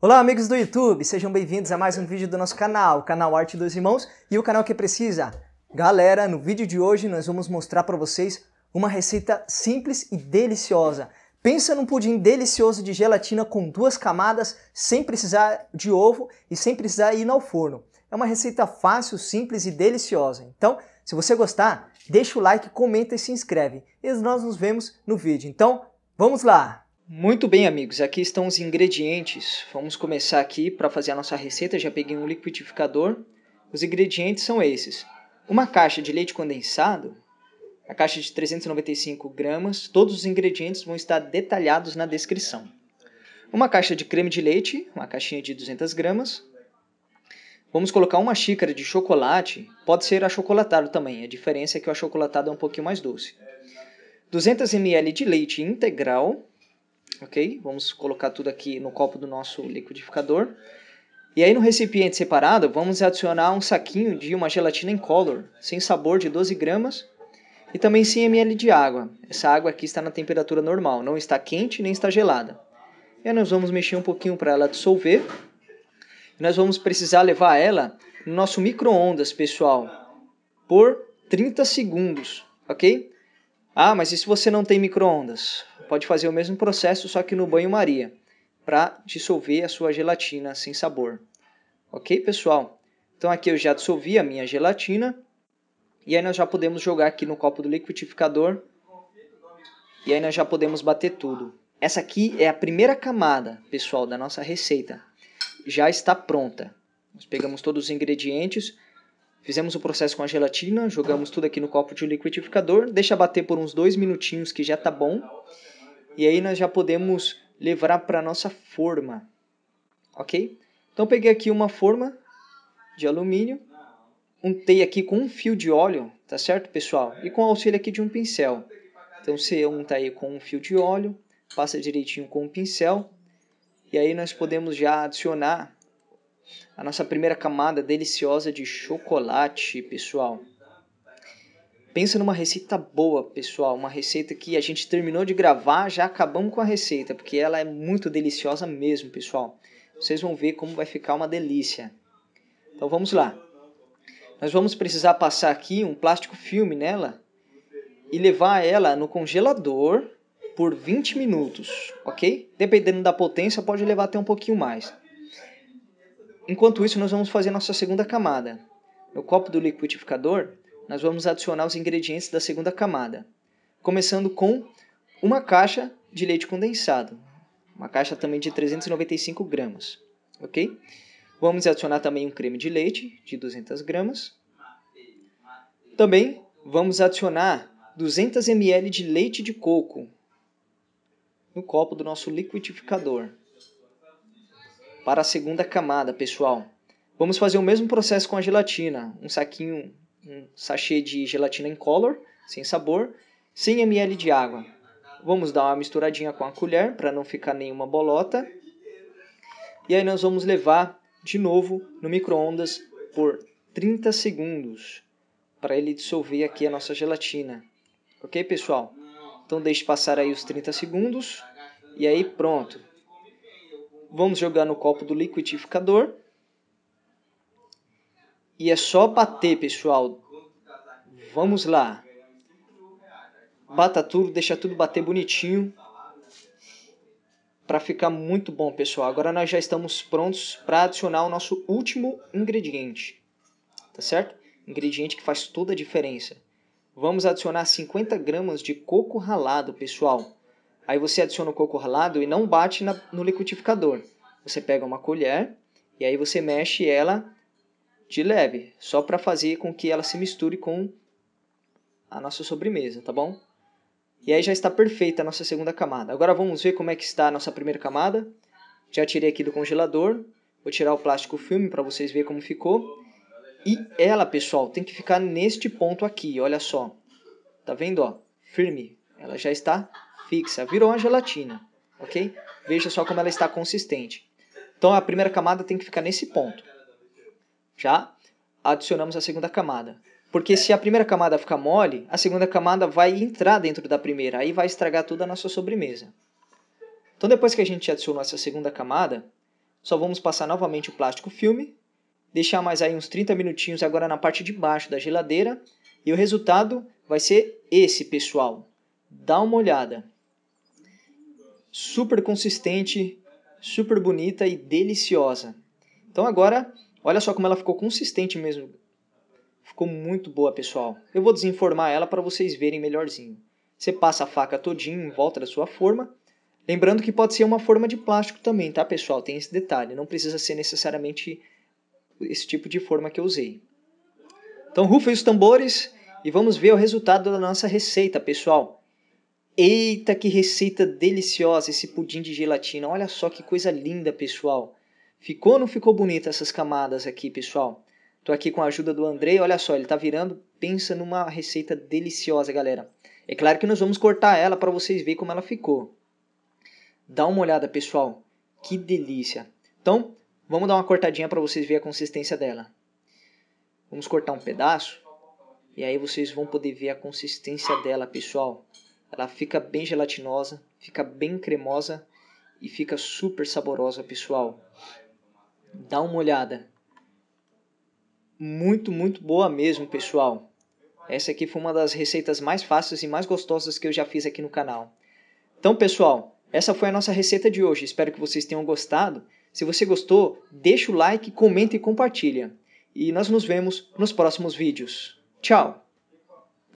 Olá, amigos do YouTube! Sejam bem-vindos a mais um vídeo do nosso canal, o canal Arte dos Irmãos e o canal que precisa. Galera, no vídeo de hoje nós vamos mostrar para vocês uma receita simples e deliciosa. Pensa num pudim delicioso de gelatina com duas camadas, sem precisar de ovo e sem precisar ir ao forno. É uma receita fácil, simples e deliciosa. Então, se você gostar, deixa o like, comenta e se inscreve. E nós nos vemos no vídeo. Então, vamos lá! Muito bem, amigos, aqui estão os ingredientes. Vamos começar aqui para fazer a nossa receita. Já peguei um liquidificador. Os ingredientes são esses: uma caixa de leite condensado, a caixa de 395 gramas. Todos os ingredientes vão estar detalhados na descrição. Uma caixa de creme de leite, uma caixinha de 200 gramas. Vamos colocar uma xícara de chocolate, pode ser achocolatado também, a diferença é que o achocolatado é um pouquinho mais doce. 200 ml de leite integral, ok? Vamos colocar tudo aqui no copo do nosso liquidificador. E aí no recipiente separado, vamos adicionar um saquinho de uma gelatina incolor, sem sabor, de 12 gramas, e também 100 ml de água. Essa água aqui está na temperatura normal, não está quente nem está gelada. E aí nós vamos mexer um pouquinho para ela dissolver. E nós vamos precisar levar ela no nosso micro-ondas, pessoal, por 30 segundos, ok? Ah, mas e se você não tem micro-ondas? pode fazer o mesmo processo, só que no banho-maria, para dissolver a sua gelatina sem sabor. Ok, pessoal? Então aqui eu já dissolvi a minha gelatina. E aí nós já podemos jogar aqui no copo do liquidificador. E aí nós já podemos bater tudo. Essa aqui é a primeira camada, pessoal, da nossa receita. Já está pronta. Nós pegamos todos os ingredientes, fizemos o processo com a gelatina, jogamos tudo aqui no copo de liquidificador, deixa bater por uns dois minutinhos que já está bom. E aí nós já podemos levar para a nossa forma, ok? Então peguei aqui uma forma de alumínio, untei aqui com um fio de óleo, tá certo pessoal? E com o auxílio aqui de um pincel. Então você unta aí com um fio de óleo, passa direitinho com o um pincel, e aí nós podemos já adicionar a nossa primeira camada deliciosa de chocolate, pessoal. Pensa numa receita boa, pessoal, uma receita que a gente terminou de gravar, já acabamos com a receita, porque ela é muito deliciosa mesmo, pessoal. Vocês vão ver como vai ficar uma delícia. Então vamos lá. Nós vamos precisar passar aqui um plástico filme nela e levar ela no congelador por 20 minutos, ok? Dependendo da potência, pode levar até um pouquinho mais. Enquanto isso, nós vamos fazer nossa segunda camada. No copo do liquidificador, nós vamos adicionar os ingredientes da segunda camada, começando com uma caixa de leite condensado, uma caixa também de 395 gramas, ok? Vamos adicionar também um creme de leite de 200 gramas. Também vamos adicionar 200 ml de leite de coco no copo do nosso liquidificador. Para a segunda camada, pessoal, vamos fazer o mesmo processo com a gelatina, um saquinho um sachê de gelatina incolor, sem sabor, 100 ml de água. Vamos dar uma misturadinha com a colher para não ficar nenhuma bolota. E aí nós vamos levar de novo no micro-ondas por 30 segundos para ele dissolver aqui a nossa gelatina. Ok, pessoal? Então deixe passar aí os 30 segundos e aí pronto. Vamos jogar no copo do liquidificador e é só bater, pessoal. Vamos lá. Bata tudo, deixa tudo bater bonitinho. Para ficar muito bom, pessoal. Agora nós já estamos prontos para adicionar o nosso último ingrediente. Tá certo? Ingrediente que faz toda a diferença. Vamos adicionar 50 gramas de coco ralado, pessoal. Aí você adiciona o coco ralado e não bate na, no liquidificador. Você pega uma colher e aí você mexe ela de leve, só para fazer com que ela se misture com a nossa sobremesa, tá bom? E aí já está perfeita a nossa segunda camada. Agora vamos ver como é que está a nossa primeira camada. Já tirei aqui do congelador. Vou tirar o plástico filme para vocês verem como ficou. E ela, pessoal, tem que ficar neste ponto aqui, olha só. Tá vendo, ó? Firme. Ela já está fixa, virou uma gelatina, ok? Veja só como ela está consistente. Então a primeira camada tem que ficar nesse ponto já adicionamos a segunda camada. Porque se a primeira camada ficar mole, a segunda camada vai entrar dentro da primeira, aí vai estragar toda a nossa sobremesa. Então depois que a gente adicionou essa segunda camada, só vamos passar novamente o plástico filme, deixar mais aí uns 30 minutinhos agora na parte de baixo da geladeira, e o resultado vai ser esse, pessoal. Dá uma olhada. Super consistente, super bonita e deliciosa. Então agora Olha só como ela ficou consistente mesmo. Ficou muito boa, pessoal. Eu vou desenformar ela para vocês verem melhorzinho. Você passa a faca todinho em volta da sua forma. Lembrando que pode ser uma forma de plástico também, tá, pessoal? Tem esse detalhe. Não precisa ser necessariamente esse tipo de forma que eu usei. Então, rufem os tambores e vamos ver o resultado da nossa receita, pessoal. Eita, que receita deliciosa esse pudim de gelatina. Olha só que coisa linda, pessoal. Ficou ou não ficou bonita essas camadas aqui, pessoal? Tô aqui com a ajuda do Andrei, olha só, ele tá virando, pensa numa receita deliciosa, galera. É claro que nós vamos cortar ela para vocês verem como ela ficou. Dá uma olhada, pessoal. Que delícia. Então, vamos dar uma cortadinha para vocês verem a consistência dela. Vamos cortar um pedaço. E aí vocês vão poder ver a consistência dela, pessoal. Ela fica bem gelatinosa, fica bem cremosa e fica super saborosa, pessoal. Dá uma olhada. Muito, muito boa mesmo, pessoal. Essa aqui foi uma das receitas mais fáceis e mais gostosas que eu já fiz aqui no canal. Então, pessoal, essa foi a nossa receita de hoje. Espero que vocês tenham gostado. Se você gostou, deixa o like, comenta e compartilha. E nós nos vemos nos próximos vídeos. Tchau!